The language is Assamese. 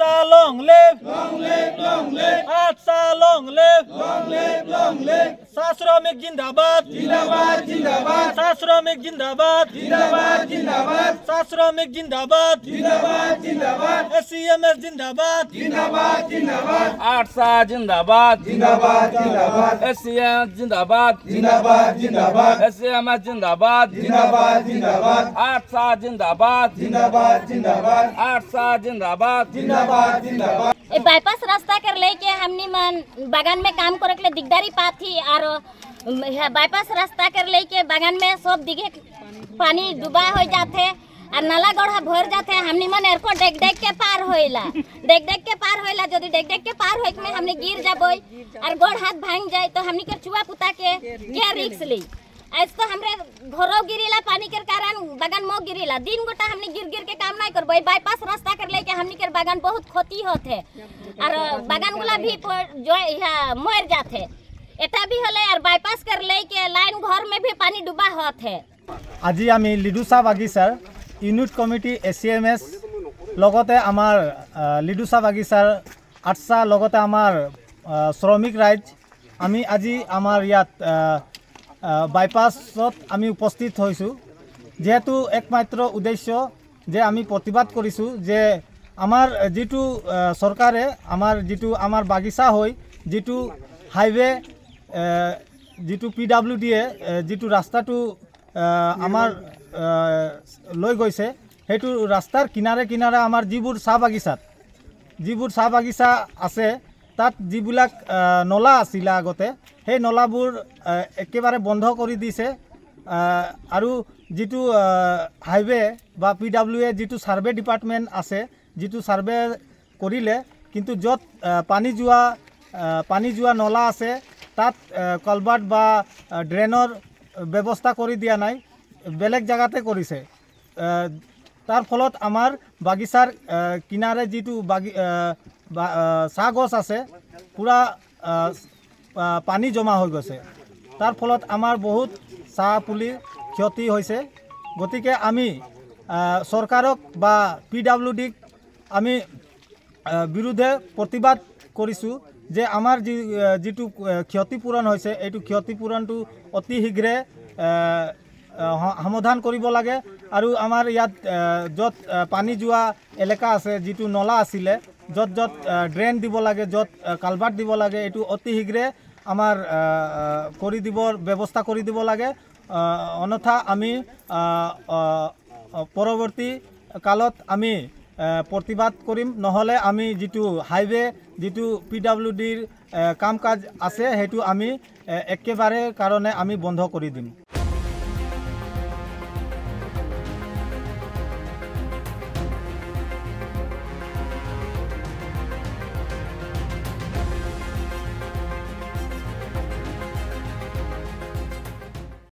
Atsa long live! Long live, long live! Atsa long live! Long live, long live! सासुरामिक जिंदाबाद जिंदाबाद जिंदाबाद सासुरामिक जिंदाबाद जिंदाबाद जिंदाबाद सासुरामिक जिंदाबाद जिंदाबाद जिंदाबाद एससीएमएस जिंदाबाद जिंदाबाद जिंदाबाद आरसा जिंदाबाद जिंदाबाद जिंदाबाद एससीएम जिंदाबाद जिंदाबाद जिंदाबाद एससीएमएस जिंदाबाद जिंदाबाद जिंदाबाद आरसा जिंदाबाद जिंदाबाद जिंदाबाद आरसा जिंदाबाद जिंदाबाद जिंदाबाद बाईपास रास्ता कर ले के हमनी मन बागान में काम कर के लिए दिकदारी पाती और बाईपास रास्ता कर ले के बागान में सब दिखे पानी डूबा हो जाते और नाला गढ़ा भर जाते हमनी मन एयरपोर्ट देख देख के पार होइला देख देख के पार होइला यदि देख देख के पार हो हमने गिर जाबो और गोड़ हाथ भांग जाए तो हमने के चुआ पुता के क्या रिक्स ली आज तो हमरा घरों गिरेला पानी के कारण बगान मो गिरेला दिन गोटा हमने गिर गिर के काम नहीं करबे बाईपास रास्ता कर लेके हमने के बगान बहुत क्षति होत है और बगान वाला भी जो मर जाते एटा भी हले और बाईपास कर ले लाइन घर में भी पानी डूबा होत है আজি আমি লিডুসা বাগিচাৰ unit committee A C M S লগতে আমাৰ লিডুসা বাগিচাৰ আটচা লগতে আমাৰ শ্ৰমিক ৰাইজ আমি আজি আমাৰ বাইপাছত আমি উপস্থিত হৈছোঁ যিহেতু একমাত্ৰ উদ্দেশ্য যে আমি প্ৰতিবাদ কৰিছোঁ যে আমাৰ যিটো চৰকাৰে আমাৰ যিটো আমাৰ বাগিচা হৈ যিটো হাইৱে যিটো পি ডাব্লিউ ডিয়ে যিটো ৰাস্তাটো আমাৰ লৈ গৈছে সেইটো ৰাস্তাৰ কিনাৰে কিনাৰে আমাৰ যিবোৰ চাহ বাগিচাত যিবোৰ চাহ বাগিচা আছে তাত যিবিলাক নলা আছিলে আগতে সেই নলাবোৰ একেবাৰে বন্ধ কৰি দিছে আৰু যিটো হাইৱে বা পি ডাব্লিউ এ যিটো ছাৰ্ভে ডিপাৰ্টমেণ্ট আছে যিটো ছাৰ্ভে কৰিলে কিন্তু য'ত পানী যোৱা পানী যোৱা নলা আছে তাত কলবাৰ্ট বা ড্ৰেইনৰ ব্যৱস্থা কৰি দিয়া নাই বেলেগ জেগাতে কৰিছে তাৰ ফলত আমাৰ বাগিচাৰ কিনাৰে যিটো বাগি চাহ গছ আছে পূৰা পানী জমা হৈ গৈছে তাৰ ফলত আমাৰ বহুত চাহ পুলি ক্ষতি হৈছে গতিকে আমি চৰকাৰক বা পি ডাব্লিউ ডিক আমি বিৰুদ্ধে প্ৰতিবাদ কৰিছোঁ যে আমাৰ যি যিটো ক্ষতিপূৰণ হৈছে এইটো ক্ষতিপূৰণটো অতি শীঘ্ৰে সমাধান কৰিব লাগে আৰু আমাৰ ইয়াত য'ত পানী যোৱা এলেকা আছে যিটো নলা আছিলে যত যত ড্ৰেইন দিব লাগে যত কালভাৰ্ট দিব লাগে এইটো অতি শীঘ্ৰে আমাৰ কৰি দিব ব্যৱস্থা কৰি দিব লাগে অন্যথা আমি পৰৱৰ্তী কালত আমি প্ৰতিবাদ কৰিম নহলে আমি যিটো হাইৱে যিটো পি ডাব্লিউ ডিৰ কাম কাজ আছে সেইটো আমি একেবাৰে কাৰণে আমি বন্ধ কৰি দিম